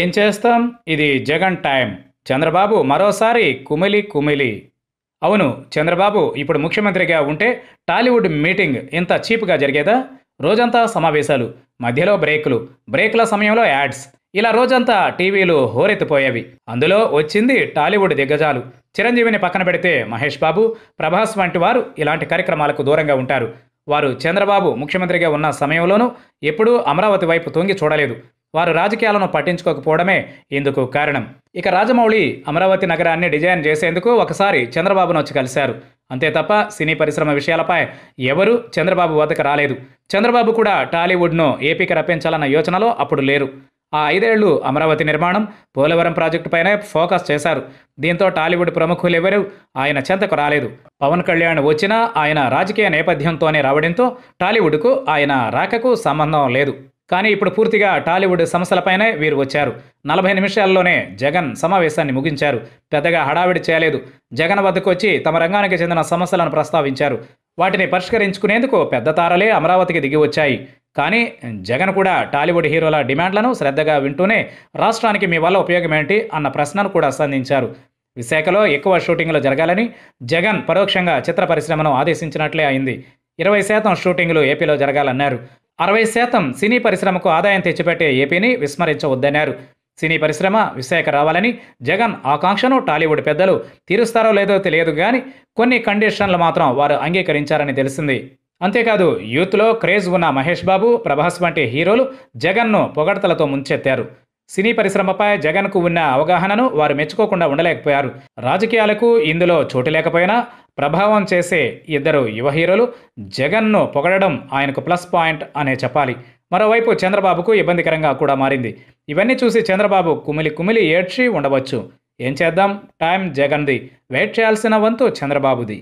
ఏం చేస్తాం ఇది జగన్ టైం చంద్రబాబు మరోసారి కుమిలి కుమిలి అవును చంద్రబాబు ఇప్పుడు ముఖ్యమంత్రిగా ఉంటే టాలీవుడ్ మీటింగ్ ఇంత చీప్గా జరిగేదా రోజంతా సమావేశాలు మధ్యలో బ్రేకులు బ్రేకుల సమయంలో యాడ్స్ ఇలా రోజంతా టీవీలు హోరెత్తిపోయేవి అందులో వచ్చింది టాలీవుడ్ దిగ్గజాలు చిరంజీవిని పక్కన పెడితే మహేష్ బాబు ప్రభాస్ వంటి వారు ఇలాంటి కార్యక్రమాలకు దూరంగా ఉంటారు వారు చంద్రబాబు ముఖ్యమంత్రిగా ఉన్న సమయంలోనూ ఎప్పుడూ అమరావతి వైపు తొంగి చూడలేదు వారు రాజకీయాలను పట్టించుకోకపోవడమే ఇందుకు కారణం ఇక రాజమౌళి అమరావతి నగరాన్ని డిజైన్ చేసేందుకు ఒకసారి చంద్రబాబును వచ్చి కలిశారు అంతే తప్ప సినీ పరిశ్రమ విషయాలపై ఎవరూ చంద్రబాబు వద్దకు రాలేదు చంద్రబాబు కూడా టాలీవుడ్ను ఏపీకి రప్పించాలన్న యోచనలో అప్పుడు లేరు ఆ ఐదేళ్లు అమరావతి నిర్మాణం పోలవరం ప్రాజెక్టుపైనే ఫోకస్ చేశారు దీంతో టాలీవుడ్ ప్రముఖులు ఎవరు ఆయన చెంతకు రాలేదు పవన్ కళ్యాణ్ వచ్చినా ఆయన రాజకీయ నేపథ్యంతోనే రావడంతో టాలీవుడ్కు ఆయన రాకకు సంబంధం లేదు కానీ ఇప్పుడు పూర్తిగా టాలీవుడ్ సమస్యలపైనే వీరు వచ్చారు నలభై నిమిషాల్లోనే జగన్ సమావేశాన్ని ముగించారు పెద్దగా హడావిడి చేయలేదు జగన్ వద్దకు వచ్చి తమ రంగానికి చెందిన సమస్యలను ప్రస్తావించారు వాటిని పరిష్కరించుకునేందుకు పెద్ద తారలే అమరావతికి దిగి వచ్చాయి కానీ జగన్ కూడా టాలీవుడ్ హీరోల డిమాండ్లను శ్రద్ధగా వింటూనే రాష్ట్రానికి మీ వల్ల ఉపయోగం ఏంటి అన్న ప్రశ్నను కూడా సంధించారు విశాఖలో ఎక్కువ షూటింగ్లు జరగాలని జగన్ పరోక్షంగా చిత్ర పరిశ్రమను ఆదేశించినట్లే అయింది ఇరవై శాతం షూటింగ్లు ఏపీలో జరగాలన్నారు అరవై శాతం సినీ పరిశ్రమకు ఆదాయం తెచ్చిపెట్టే ఏపీని విస్మరించవద్దన్నారు సినీ పరిశ్రమ విశాఖ రావాలని జగన్ ఆకాంక్షను టాలీవుడ్ పెద్దలు తీరుస్తారో లేదో తెలియదు కానీ కొన్ని కండిషన్లు మాత్రం వారు అంగీకరించారని తెలిసింది అంతేకాదు యూత్లో క్రేజ్ ఉన్న మహేష్ బాబు ప్రభాస్ వంటి హీరోలు జగన్ను పొగడతలతో ముంచెత్తారు సినీ పరిశ్రమపై జగన్కు ఉన్న అవగాహనను వారు మెచ్చుకోకుండా ఉండలేకపోయారు రాజకీయాలకు ఇందులో చోటు లేకపోయినా ప్రభావం చేసే ఇద్దరు యువ హీరోలు జగన్ను పొగడడం ఆయనకు ప్లస్ పాయింట్ అనే చెప్పాలి మరోవైపు చంద్రబాబుకు ఇబ్బందికరంగా కూడా మారింది ఇవన్నీ చూసి చంద్రబాబు కుమిలి కుమిలి ఏడ్చి ఉండవచ్చు ఏం చేద్దాం టైం జగన్ది వెయిట్ చేయాల్సిన వంతు చంద్రబాబుది